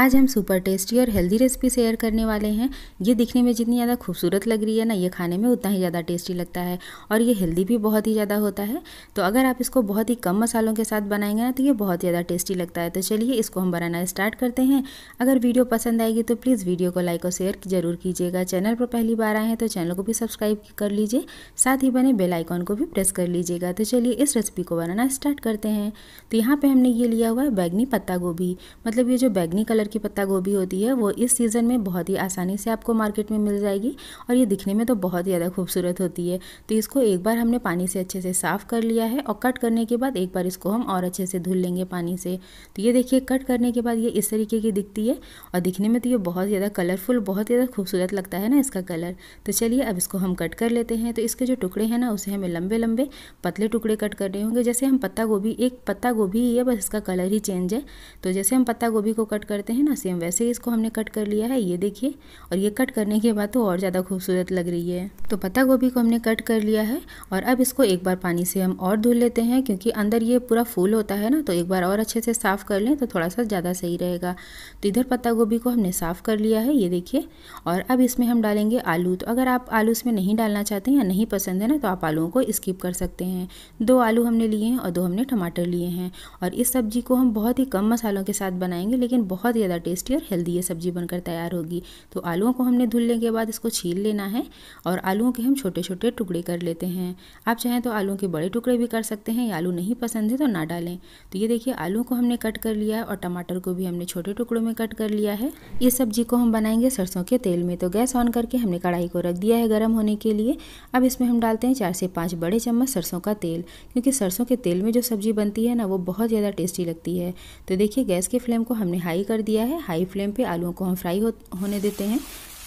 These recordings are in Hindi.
आज हम सुपर टेस्टी और हेल्दी रेसिपी शेयर करने वाले हैं ये दिखने में जितनी ज़्यादा खूबसूरत लग रही है ना ये खाने में उतना ही ज़्यादा टेस्टी लगता है और ये हेल्दी भी बहुत ही ज़्यादा होता है तो अगर आप इसको बहुत ही कम मसालों के साथ बनाएंगे ना तो ये बहुत ज़्यादा टेस्टी लगता है तो चलिए इसको हम बनाना स्टार्ट करते हैं अगर वीडियो पसंद आएगी तो प्लीज़ वीडियो को लाइक और शेयर जरूर कीजिएगा चैनल पर पहली बार आए हैं तो चैनल को भी सब्सक्राइब कर लीजिए साथ ही बने बेलाइकॉन को भी प्रेस कर लीजिएगा तो चलिए इस रेसिपी को बनाना स्टार्ट करते हैं तो यहाँ पर हमने ये लिया हुआ है बैगनी पत्ता गोभी मतलब ये जो बैगनी कलर कलर की पत्ता गोभी होती है वो इस सीज़न में बहुत ही आसानी से आपको मार्केट में मिल जाएगी और ये दिखने में तो बहुत ज़्यादा खूबसूरत होती है तो इसको एक बार हमने पानी से अच्छे से साफ़ कर लिया है और कट करने के बाद एक बार इसको हम और अच्छे से धुल लेंगे पानी से तो ये देखिए कट करने के बाद ये इस तरीके की दिखती है और दिखने में तो ये बहुत ज़्यादा कलरफुल बहुत ज़्यादा खूबसूरत लगता है ना इसका कलर तो चलिए अब इसको हम कट कर लेते हैं तो इसके जो टुकड़े हैं ना उसे हमें लंबे लंबे पतले टुकड़े कट करने होंगे जैसे हम पत्ता गोभी एक पत्ता गोभी ही है बस इसका कलर ही चेंज है तो जैसे हम पत्ता गोभी को कट करते हैं करते हैं ना सेम वैसे ही इसको हमने कट कर लिया है ये देखिए और ये कट करने के बाद तो और ज़्यादा खूबसूरत लग रही है तो पत्ता गोभी को हमने कट कर लिया है और अब इसको एक बार पानी से हम और धुल लेते हैं क्योंकि अंदर ये पूरा फूल होता है ना तो एक बार और अच्छे से साफ़ कर लें तो थोड़ा सा ज़्यादा सही रहेगा तो इधर पत्ता गोभी को हमने साफ़ कर लिया है ये देखिए और अब इसमें हम डालेंगे आलू तो अगर आप आलू इसमें नहीं डालना चाहते हैं या नहीं पसंद है ना तो आप आलुओं को स्किप कर सकते हैं दो आलू हमने लिए हैं और दो हमने टमाटर लिए हैं और इस सब्जी को हम बहुत ही कम मसालों के साथ बनाएंगे लेकिन बहुत ज़्यादा टेस्टी और हेल्दी ये सब्ज़ी बनकर तैयार होगी तो आलूओं को हमने धुलने के बाद इसको छील लेना है और आलूओं के हम छोटे छोटे टुकड़े कर लेते हैं आप चाहें तो आलूओं के बड़े टुकड़े भी कर सकते हैं या आलू नहीं पसंद है तो ना डालें तो ये देखिए आलू को हमने कट कर लिया है और टमाटर को भी हमने छोटे टुकड़ों में कट कर लिया है ये सब्जी को हम बनाएंगे सरसों के तेल में तो गैस ऑन करके हमने कढ़ाई को रख दिया है गर्म होने के लिए अब इसमें हम डालते हैं चार से पाँच बड़े चम्मच सरसों का तेल क्योंकि सरसों के तेल में जो सब्जी बनती है ना वो बहुत ज़्यादा टेस्टी लगती है तो देखिए गैस के फ्लेम को हमने हाई कर दिया दिया है हाई फ्लेम पे आलुओं को हम फ्राई हो, होने देते हैं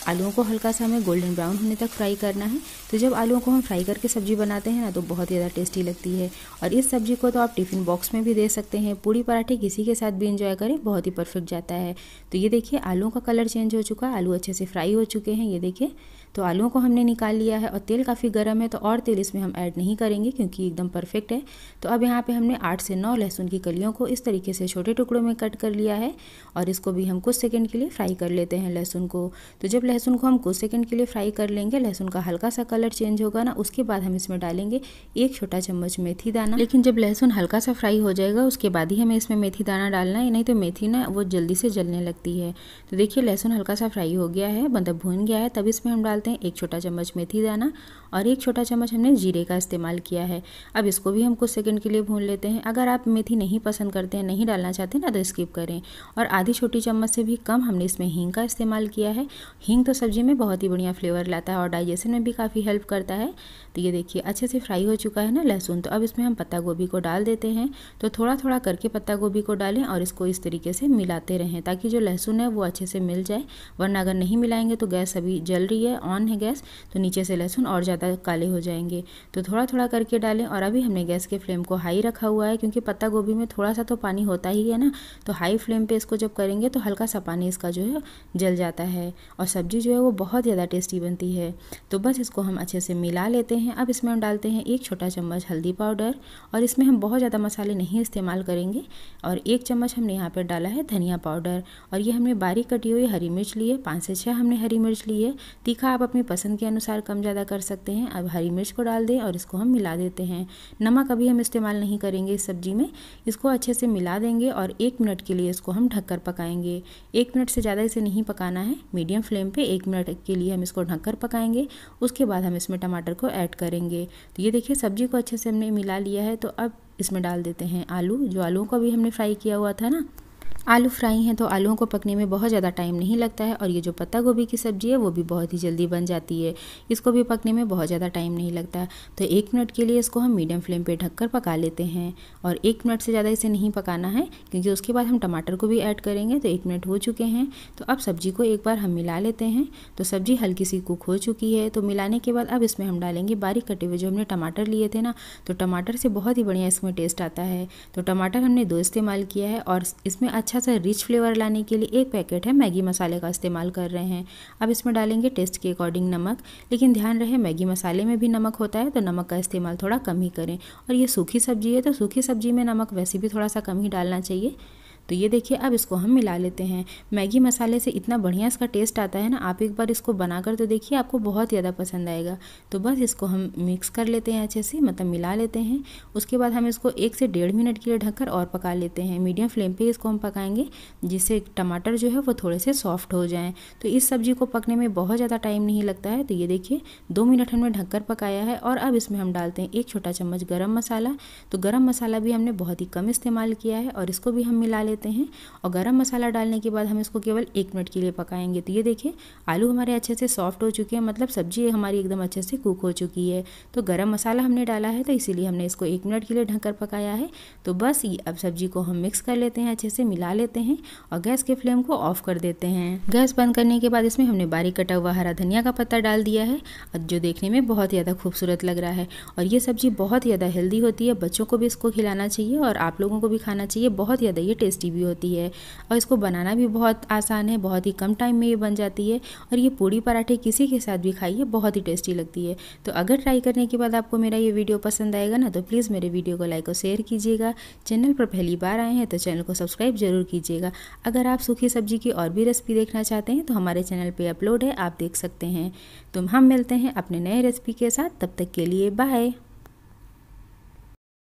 आलुओं को हल्का सा हमें गोल्डन ब्राउन होने तक फ्राई करना है तो जब आलुओं को हम फ्राई करके सब्जी बनाते हैं ना तो बहुत ज़्यादा टेस्टी लगती है और इस सब्जी को तो आप टिफ़िन बॉक्स में भी दे सकते हैं पूड़ी पराठे किसी के साथ भी इंजॉय करें बहुत ही परफेक्ट जाता है तो ये देखिए आलुओं का कलर चेंज हो चुका है आलू अच्छे से फ्राई हो चुके हैं ये देखिए तो आलुओं को हमने निकाल लिया है और तेल काफ़ी गर्म है तो और तेल इसमें हम ऐड नहीं करेंगे क्योंकि एकदम परफेक्ट है तो अब यहाँ पे हमने आठ से नौ लहसुन की कलियों को इस तरीके से छोटे टुकड़ों में कट कर लिया है और इसको भी हम कुछ सेकेंड के लिए फ्राई कर लेते हैं लहसुन को तो जब लहसुन को हम कुछ सेकंड के लिए फ्राई कर लेंगे लहसुन का हल्का सा कलर चेंज होगा ना उसके बाद हम इसमें डालेंगे एक छोटा चम्मच मेथी दाना लेकिन जब लहसुन हल्का सा फ्राई हो जाएगा उसके बाद ही हमें इसमें मेथी दाना डालना है नहीं तो मेथी ना वो जल्दी से जलने लगती है तो देखिए लहसुन हल्का सा फ्राई हो गया है मतलब भून गया है तब इसमें हम डालते हैं एक छोटा चम्मच मेथी दाना और एक छोटा चम्मच हमने जीरे का इस्तेमाल किया है अब इसको भी हम कुछ सेकंड के लिए भून लेते हैं अगर आप मेथी नहीं पसंद करते हैं नहीं डालना चाहते ना तो स्किप करें और आधी छोटी चम्मच से भी कम हमने इसमें हींग का इस्तेमाल किया है हींग तो सब्ज़ी में बहुत ही बढ़िया फ्लेवर लाता है और डाइजेशन में भी काफ़ी हेल्प करता है तो ये देखिए अच्छे से फ्राई हो चुका है ना लहसुन तो अब इसमें हम पत्ता गोभी को डाल देते हैं तो थोड़ा थोड़ा करके पत्ता गोभी को डालें और इसको इस तरीके से मिलाते रहें ताकि जो लहसुन है वो अच्छे से मिल जाए वरना अगर नहीं मिलाएंगे तो गैस अभी जल रही है ऑन है गैस तो नीचे से लहसुन और ज़्यादा काले हो जाएंगे तो थोड़ा थोड़ा करके डालें और अभी हमने गैस के फ्लेम को हाई रखा हुआ है क्योंकि पत्ता गोभी में थोड़ा सा तो पानी होता ही है ना तो हाई फ्लेम पर इसको जब करेंगे तो हल्का सा पानी इसका जो है जल जाता है और सब्जी सब्ज़ी जो है वो बहुत ज़्यादा टेस्टी बनती है तो बस इसको हम अच्छे से मिला लेते हैं अब इसमें हम डालते हैं एक छोटा चम्मच हल्दी पाउडर और इसमें हम बहुत ज़्यादा मसाले नहीं इस्तेमाल करेंगे और एक चम्मच हमने यहाँ पर डाला है धनिया पाउडर और ये हमने बारीक कटी हुई हरी मिर्च ली है पाँच से छः हमने हरी मिर्च ली है तीखा आप अपनी पसंद के अनुसार कम ज़्यादा कर सकते हैं अब हरी मिर्च को डाल दें और इसको हम मिला देते हैं नमक अभी हम इस्तेमाल नहीं करेंगे इस सब्ज़ी में इसको अच्छे से मिला देंगे और एक मिनट के लिए इसको हम ढककर पकाएंगे एक मिनट से ज़्यादा इसे नहीं पकाना है मीडियम फ्लेम पे एक मिनट के लिए हम इसको ढक कर पकाएंगे उसके बाद हम इसमें टमाटर को ऐड करेंगे तो ये देखिए सब्जी को अच्छे से हमने मिला लिया है तो अब इसमें डाल देते हैं आलू जो आलूओं को भी हमने फ्राई किया हुआ था ना आलू फ्राई हैं तो आलूओं को पकने में बहुत ज़्यादा टाइम नहीं लगता है और ये जो पत्ता गोभी की सब्ज़ी है वो भी बहुत ही जल्दी बन जाती है इसको भी पकने में बहुत ज़्यादा टाइम नहीं लगता है तो एक मिनट के लिए इसको हम मीडियम फ्लेम पर कर पका लेते हैं और एक मिनट से ज़्यादा इसे नहीं पकाना है क्योंकि उसके बाद हम टमाटर को भी ऐड करेंगे तो एक मिनट हो चुके हैं तो अब सब्ज़ी को एक बार हम मिला लेते हैं तो सब्ज़ी हल्की सी कुक हो चुकी है तो मिलाने के बाद अब इसमें हम डालेंगे बारीक कटे हुए जो हमने टमाटर लिए थे ना तो टमाटर से बहुत ही बढ़िया इसमें टेस्ट आता है तो टमाटर हमने दो इस्तेमाल किया है और इसमें अच्छा अच्छा सा रिच फ्लेवर लाने के लिए एक पैकेट है मैगी मसाले का इस्तेमाल कर रहे हैं अब इसमें डालेंगे टेस्ट के अकॉर्डिंग नमक लेकिन ध्यान रहे मैगी मसाले में भी नमक होता है तो नमक का इस्तेमाल थोड़ा कम ही करें और ये सूखी सब्जी है तो सूखी सब्जी में नमक वैसे भी थोड़ा सा कम ही डालना चाहिए तो ये देखिए अब इसको हम मिला लेते हैं मैगी मसाले से इतना बढ़िया इसका टेस्ट आता है ना आप एक बार इसको बनाकर तो देखिए आपको बहुत ज़्यादा पसंद आएगा तो बस इसको हम मिक्स कर लेते हैं अच्छे से मतलब मिला लेते हैं उसके बाद हम इसको एक से डेढ़ मिनट के लिए ढककर और पका लेते हैं मीडियम फ्लेम पर इसको हम पकाएँगे जिससे टमाटर जो है वो थोड़े से सॉफ्ट हो जाएँ तो इस सब्ज़ी को पकने में बहुत ज़्यादा टाइम नहीं लगता है तो ये देखिए दो मिनट हमने ढककर पकाया है और अब इसमें हम डालते हैं एक छोटा चम्मच गर्म मसाला तो गर्म मसाला भी हमने बहुत ही कम इस्तेमाल किया है और इसको भी हम मिला लेते लेते हैं और गरम मसाला डालने के बाद हम इसको केवल एक मिनट के लिए पकाएंगे तो ये देखिए आलू हमारे अच्छे से सॉफ्ट हो चुके हैं मतलब सब्जी हमारी एकदम अच्छे से कुक हो चुकी है तो गर्म मसाला हमने डाला है तो इसीलिए हमने इसको एक मिनट के लिए ढककर पकाया है तो बस ये अब सब्जी को हम मिक्स कर लेते हैं अच्छे से मिला लेते हैं और गैस के फ्लेम को ऑफ कर देते हैं गैस बंद करने के बाद इसमें हमने बारीक कटा हुआ हरा धनिया का पत्ता डाल दिया है जो देखने में बहुत ज़्यादा खूबसूरत लग रहा है और ये सब्जी बहुत ज़्यादा हेल्दी होती है बच्चों को भी इसको खिलाना चाहिए और आप लोगों को भी खाना चाहिए बहुत ज़्यादा ये टेस्टी टेस्टी भी होती है और इसको बनाना भी बहुत आसान है बहुत ही कम टाइम में ये बन जाती है और ये पूड़ी पराठे किसी के साथ भी खाइए बहुत ही टेस्टी लगती है तो अगर ट्राई करने के बाद आपको मेरा ये वीडियो पसंद आएगा ना तो प्लीज़ मेरे वीडियो को लाइक और शेयर कीजिएगा चैनल पर पहली बार आए हैं तो चैनल को सब्सक्राइब जरूर कीजिएगा अगर आप सूखी सब्जी की और भी रेसिपी देखना चाहते हैं तो हमारे चैनल पर अपलोड है आप देख सकते हैं तो हम मिलते हैं अपने नए रेसिपी के साथ तब तक के लिए बाय